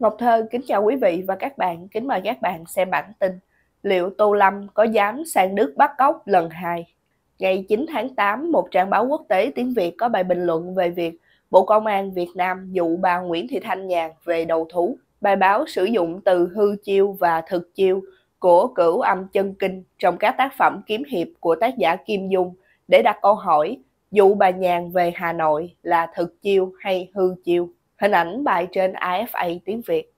Ngọc Thơ kính chào quý vị và các bạn, kính mời các bạn xem bản tin Liệu Tô Lâm có dám sang Đức bắt cóc lần hai? Ngày 9 tháng 8, một trang báo quốc tế tiếng Việt có bài bình luận về việc Bộ Công an Việt Nam dụ bà Nguyễn Thị Thanh Nhàn về đầu thú. Bài báo sử dụng từ hư chiêu và thực chiêu của cửu âm chân kinh trong các tác phẩm kiếm hiệp của tác giả Kim Dung để đặt câu hỏi dụ bà Nhàn về Hà Nội là thực chiêu hay hư chiêu hình ảnh bài trên AFA tiếng Việt.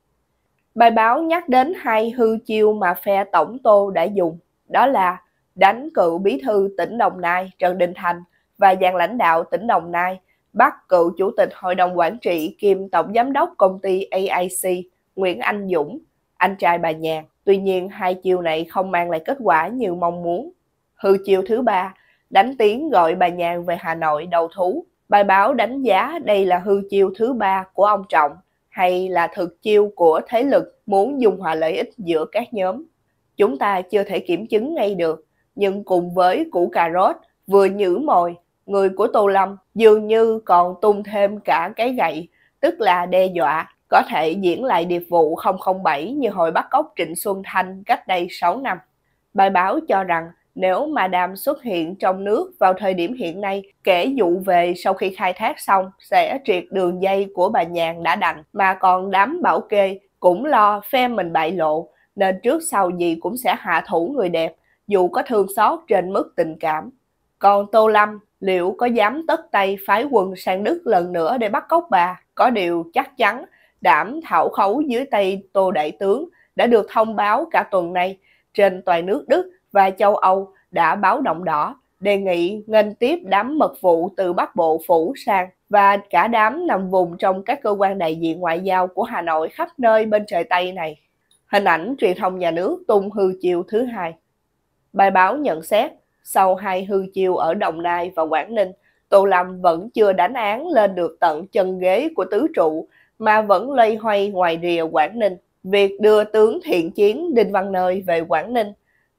Bài báo nhắc đến hai hư chiêu mà phe Tổng Tô đã dùng, đó là đánh cựu bí thư tỉnh Đồng Nai Trần Đình Thành và dàn lãnh đạo tỉnh Đồng Nai bắt cựu chủ tịch hội đồng quản trị kiêm tổng giám đốc công ty AIC Nguyễn Anh Dũng, anh trai bà Nhàn. Tuy nhiên, hai chiêu này không mang lại kết quả như mong muốn. Hư chiêu thứ ba, đánh tiếng gọi bà Nhàn về Hà Nội đầu thú Bài báo đánh giá đây là hư chiêu thứ ba của ông Trọng hay là thực chiêu của thế lực muốn dùng hòa lợi ích giữa các nhóm. Chúng ta chưa thể kiểm chứng ngay được, nhưng cùng với củ cà rốt vừa nhử mồi, người của Tô Lâm dường như còn tung thêm cả cái gậy, tức là đe dọa, có thể diễn lại điệp vụ 007 như hồi bắt cóc Trịnh Xuân Thanh cách đây 6 năm. Bài báo cho rằng nếu mà đàm xuất hiện trong nước vào thời điểm hiện nay, kể dụ về sau khi khai thác xong sẽ triệt đường dây của bà Nhàn đã đành, mà còn đám bảo kê cũng lo phe mình bại lộ, nên trước sau gì cũng sẽ hạ thủ người đẹp, dù có thương xót trên mức tình cảm. Còn Tô Lâm, liệu có dám tất tay phái quân sang Đức lần nữa để bắt cóc bà? Có điều chắc chắn, đảm thảo khấu dưới tay Tô Đại Tướng đã được thông báo cả tuần nay. Trên toàn nước Đức và châu Âu đã báo động đỏ, đề nghị nghênh tiếp đám mật vụ từ Bắc Bộ phủ sang và cả đám nằm vùng trong các cơ quan đại diện ngoại giao của Hà Nội khắp nơi bên trời Tây này. Hình ảnh truyền thông nhà nước tung hư chiều thứ hai. Bài báo nhận xét, sau hai hư chiều ở Đồng Nai và Quảng Ninh, Tô Lâm vẫn chưa đánh án lên được tận chân ghế của tứ trụ mà vẫn lây hoay ngoài rìa Quảng Ninh. Việc đưa tướng thiện chiến Đinh Văn Nơi về Quảng Ninh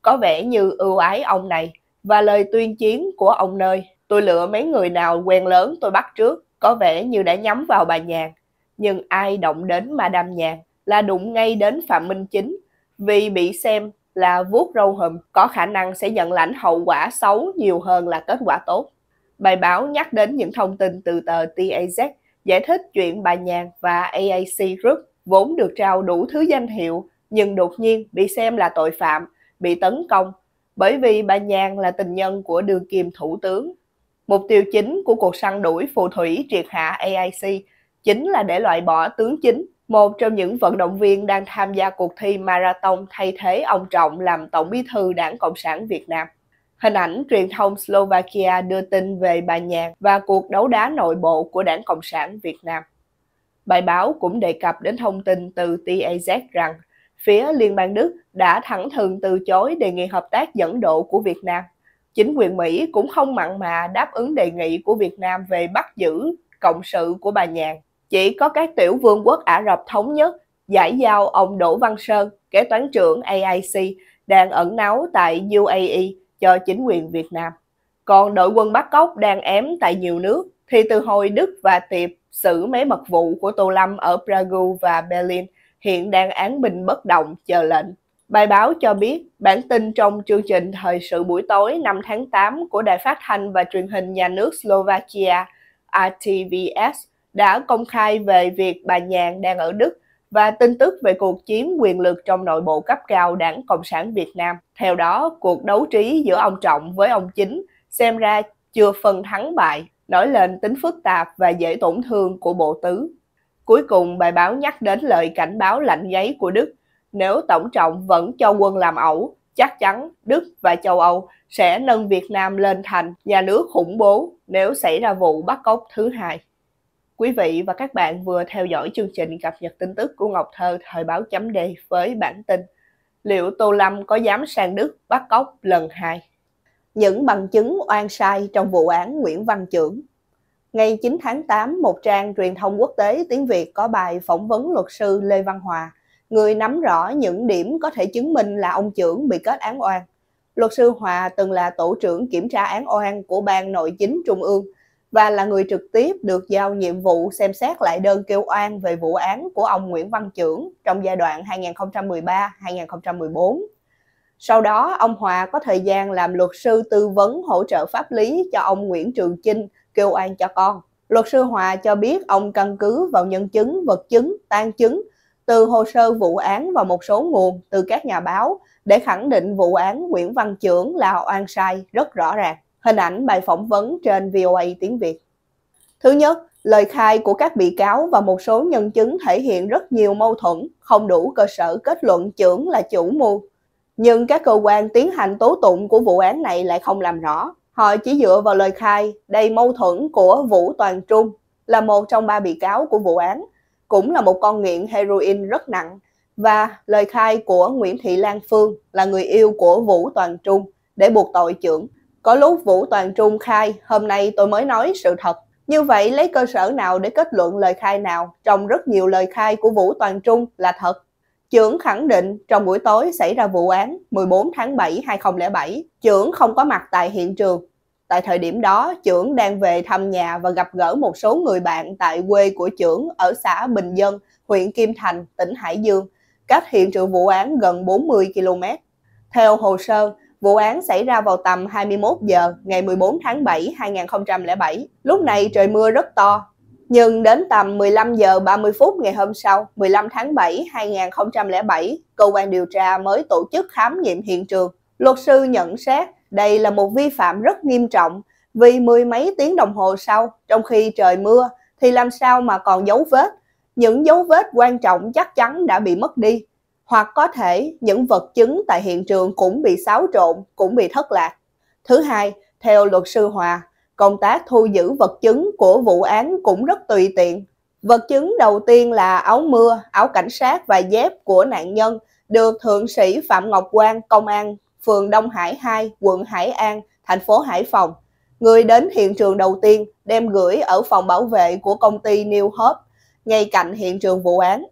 có vẻ như ưu ái ông này và lời tuyên chiến của ông nơi. Tôi lựa mấy người nào quen lớn tôi bắt trước, có vẻ như đã nhắm vào bà Nhàn. Nhưng ai động đến Madame Nhàn là đụng ngay đến Phạm Minh Chính vì bị xem là vuốt râu hùm có khả năng sẽ nhận lãnh hậu quả xấu nhiều hơn là kết quả tốt. Bài báo nhắc đến những thông tin từ tờ TAZ giải thích chuyện bà Nhàn và AAC Group vốn được trao đủ thứ danh hiệu nhưng đột nhiên bị xem là tội phạm bị tấn công bởi vì bà Nhàn là tình nhân của Đường Kiềm thủ tướng. Mục tiêu chính của cuộc săn đuổi phù thủy triệt hạ AIC chính là để loại bỏ tướng chính, một trong những vận động viên đang tham gia cuộc thi marathon thay thế ông Trọng làm Tổng bí thư Đảng Cộng sản Việt Nam. Hình ảnh truyền thông Slovakia đưa tin về bà Nhàn và cuộc đấu đá nội bộ của Đảng Cộng sản Việt Nam. Bài báo cũng đề cập đến thông tin từ TAZ rằng phía Liên bang Đức đã thẳng thừng từ chối đề nghị hợp tác dẫn độ của Việt Nam. Chính quyền Mỹ cũng không mặn mà đáp ứng đề nghị của Việt Nam về bắt giữ cộng sự của bà Nhàn. Chỉ có các tiểu vương quốc Ả Rập Thống Nhất giải giao ông Đỗ Văn Sơn, kế toán trưởng AIC, đang ẩn náu tại UAE cho chính quyền Việt Nam. Còn đội quân bắt Cóc đang ém tại nhiều nước, thì từ hồi Đức và Tiệp xử mấy mật vụ của Tô Lâm ở Prague và Berlin – hiện đang án binh bất động chờ lệnh. Bài báo cho biết, bản tin trong chương trình Thời sự buổi tối 5 tháng 8 của Đài phát thanh và truyền hình nhà nước Slovakia RTVS đã công khai về việc bà Nhàn đang ở Đức và tin tức về cuộc chiếm quyền lực trong nội bộ cấp cao đảng Cộng sản Việt Nam. Theo đó, cuộc đấu trí giữa ông Trọng với ông Chính xem ra chưa phân thắng bại, nổi lên tính phức tạp và dễ tổn thương của bộ tứ. Cuối cùng bài báo nhắc đến lời cảnh báo lạnh giấy của Đức, nếu Tổng trọng vẫn cho quân làm ẩu, chắc chắn Đức và châu Âu sẽ nâng Việt Nam lên thành nhà nước khủng bố nếu xảy ra vụ bắt cóc thứ hai. Quý vị và các bạn vừa theo dõi chương trình cập nhật tin tức của Ngọc Thơ thời báo chấm đề với bản tin Liệu Tô Lâm có dám sang Đức bắt cóc lần hai? Những bằng chứng oan sai trong vụ án Nguyễn Văn Trưởng Ngày 9 tháng 8, một trang truyền thông quốc tế tiếng Việt có bài phỏng vấn luật sư Lê Văn Hòa, người nắm rõ những điểm có thể chứng minh là ông trưởng bị kết án oan. Luật sư Hòa từng là tổ trưởng kiểm tra án oan của Ban Nội chính Trung ương và là người trực tiếp được giao nhiệm vụ xem xét lại đơn kêu oan về vụ án của ông Nguyễn Văn Trưởng trong giai đoạn 2013-2014. Sau đó, ông Hòa có thời gian làm luật sư tư vấn hỗ trợ pháp lý cho ông Nguyễn Trường Chinh – kêu oan cho con. Luật sư Hòa cho biết ông căn cứ vào nhân chứng, vật chứng, tan chứng từ hồ sơ vụ án và một số nguồn từ các nhà báo để khẳng định vụ án Nguyễn Văn Trưởng là oan sai rất rõ ràng. Hình ảnh bài phỏng vấn trên VOA tiếng Việt. Thứ nhất, lời khai của các bị cáo và một số nhân chứng thể hiện rất nhiều mâu thuẫn, không đủ cơ sở kết luận trưởng là chủ mưu. Nhưng các cơ quan tiến hành tố tụng của vụ án này lại không làm rõ. Họ chỉ dựa vào lời khai đầy mâu thuẫn của Vũ Toàn Trung, là một trong ba bị cáo của vụ án, cũng là một con nghiện heroin rất nặng, và lời khai của Nguyễn Thị Lan Phương là người yêu của Vũ Toàn Trung để buộc tội trưởng. Có lúc Vũ Toàn Trung khai, hôm nay tôi mới nói sự thật. Như vậy lấy cơ sở nào để kết luận lời khai nào trong rất nhiều lời khai của Vũ Toàn Trung là thật? Trưởng khẳng định trong buổi tối xảy ra vụ án 14 tháng 7 2007, trưởng không có mặt tại hiện trường. Tại thời điểm đó, trưởng đang về thăm nhà và gặp gỡ một số người bạn tại quê của trưởng ở xã Bình Dân, huyện Kim Thành, tỉnh Hải Dương, cách hiện trường vụ án gần 40 km. Theo hồ sơ, Vụ án xảy ra vào tầm 21 giờ ngày 14 tháng 7 2007. Lúc này trời mưa rất to, nhưng đến tầm 15 giờ 30 phút ngày hôm sau, 15 tháng 7 2007, cơ quan điều tra mới tổ chức khám nghiệm hiện trường. Luật sư nhận xét đây là một vi phạm rất nghiêm trọng vì mười mấy tiếng đồng hồ sau, trong khi trời mưa thì làm sao mà còn dấu vết. Những dấu vết quan trọng chắc chắn đã bị mất đi, hoặc có thể những vật chứng tại hiện trường cũng bị xáo trộn, cũng bị thất lạc. Thứ hai, theo luật sư Hòa, Công tác thu giữ vật chứng của vụ án cũng rất tùy tiện. Vật chứng đầu tiên là áo mưa, áo cảnh sát và dép của nạn nhân được Thượng sĩ Phạm Ngọc Quang, Công an, phường Đông Hải 2, quận Hải An, thành phố Hải Phòng. Người đến hiện trường đầu tiên đem gửi ở phòng bảo vệ của công ty New Hope, ngay cạnh hiện trường vụ án.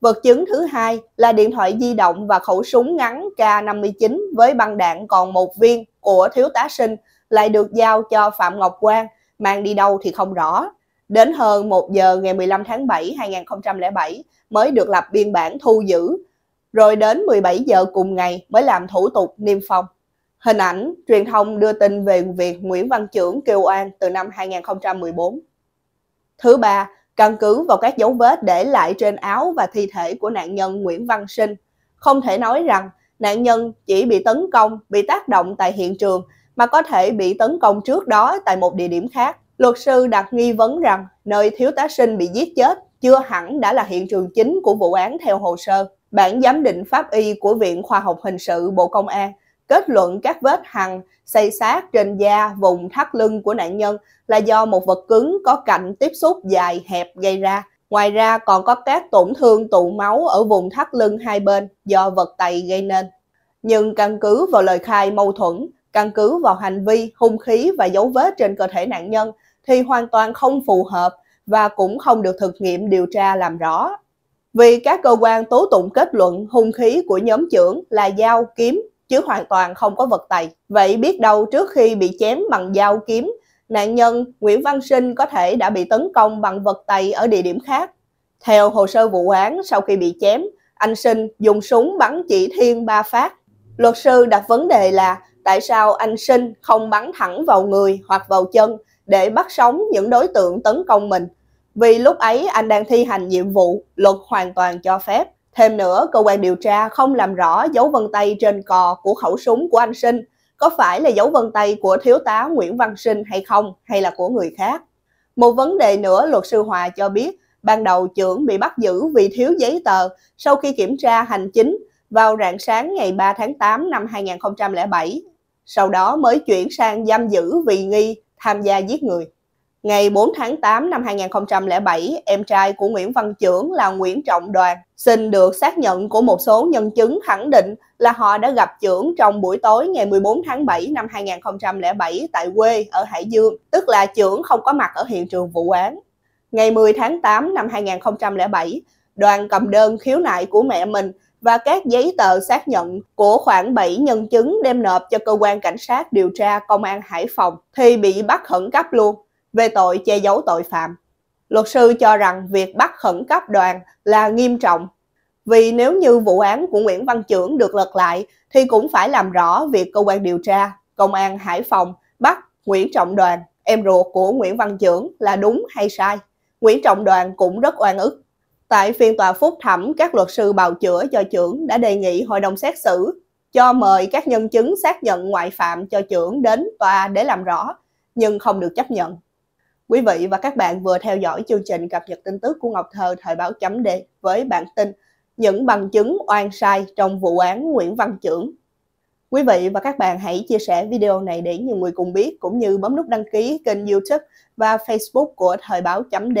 Vật chứng thứ hai là điện thoại di động và khẩu súng ngắn K-59 với băng đạn còn một viên của thiếu tá sinh lại được giao cho Phạm Ngọc Quang, mang đi đâu thì không rõ. Đến hơn 1 giờ ngày 15 tháng 7 2007 mới được lập biên bản thu giữ, rồi đến 17 giờ cùng ngày mới làm thủ tục niêm phong. Hình ảnh truyền thông đưa tin về việc Nguyễn Văn Trưởng kêu oan từ năm 2014. Thứ ba, căn cứ vào các dấu vết để lại trên áo và thi thể của nạn nhân Nguyễn Văn Sinh, không thể nói rằng nạn nhân chỉ bị tấn công, bị tác động tại hiện trường mà có thể bị tấn công trước đó tại một địa điểm khác. Luật sư đặt nghi vấn rằng nơi thiếu tá sinh bị giết chết chưa hẳn đã là hiện trường chính của vụ án theo hồ sơ. Bản giám định pháp y của Viện Khoa học Hình sự Bộ Công an kết luận các vết hằn xây sát trên da vùng thắt lưng của nạn nhân là do một vật cứng có cạnh tiếp xúc dài hẹp gây ra. Ngoài ra còn có các tổn thương tụ máu ở vùng thắt lưng hai bên do vật tày gây nên. Nhưng căn cứ vào lời khai mâu thuẫn, căn cứ vào hành vi, hung khí và dấu vết trên cơ thể nạn nhân thì hoàn toàn không phù hợp và cũng không được thực nghiệm điều tra làm rõ. Vì các cơ quan tố tụng kết luận hung khí của nhóm trưởng là dao, kiếm chứ hoàn toàn không có vật tày. Vậy biết đâu trước khi bị chém bằng dao kiếm, nạn nhân Nguyễn Văn Sinh có thể đã bị tấn công bằng vật tày ở địa điểm khác. Theo hồ sơ vụ án, sau khi bị chém, anh Sinh dùng súng bắn chỉ thiên ba phát. Luật sư đặt vấn đề là tại sao anh Sinh không bắn thẳng vào người hoặc vào chân để bắt sống những đối tượng tấn công mình. Vì lúc ấy anh đang thi hành nhiệm vụ, luật hoàn toàn cho phép. Thêm nữa, cơ quan điều tra không làm rõ dấu vân tay trên cò của khẩu súng của anh Sinh có phải là dấu vân tay của thiếu tá Nguyễn Văn Sinh hay không, hay là của người khác. Một vấn đề nữa luật sư Hòa cho biết, ban đầu trưởng bị bắt giữ vì thiếu giấy tờ, sau khi kiểm tra hành chính, vào rạng sáng ngày 3 tháng 8 năm 2007, sau đó mới chuyển sang giam giữ vì nghi tham gia giết người. Ngày 4 tháng 8 năm 2007, em trai của Nguyễn Văn Trưởng là Nguyễn Trọng Đoàn xin được xác nhận của một số nhân chứng khẳng định là họ đã gặp Trưởng trong buổi tối ngày 14 tháng 7 năm 2007 tại quê ở Hải Dương, tức là Trưởng không có mặt ở hiện trường vụ án. Ngày 10 tháng 8 năm 2007, Đoàn cầm đơn khiếu nại của mẹ mình và các giấy tờ xác nhận của khoảng 7 nhân chứng đem nộp cho cơ quan cảnh sát điều tra công an Hải Phòng thì bị bắt khẩn cấp luôn về tội che giấu tội phạm. Luật sư cho rằng việc bắt khẩn cấp đoàn là nghiêm trọng vì nếu như vụ án của Nguyễn Văn Trưởng được lật lại thì cũng phải làm rõ việc cơ quan điều tra công an Hải Phòng bắt Nguyễn Trọng Đoàn, em ruột của Nguyễn Văn Trưởng là đúng hay sai. Nguyễn Trọng Đoàn cũng rất oan ức Tại phiên tòa phúc thẩm, các luật sư bào chữa cho trưởng đã đề nghị hội đồng xét xử cho mời các nhân chứng xác nhận ngoại phạm cho trưởng đến tòa để làm rõ, nhưng không được chấp nhận. Quý vị và các bạn vừa theo dõi chương trình cập nhật tin tức của Ngọc Thơ thời báo chấm đề với bản tin những bằng chứng oan sai trong vụ án Nguyễn Văn Trưởng. Quý vị và các bạn hãy chia sẻ video này để nhiều người cùng biết cũng như bấm nút đăng ký kênh YouTube và Facebook của thời báo .d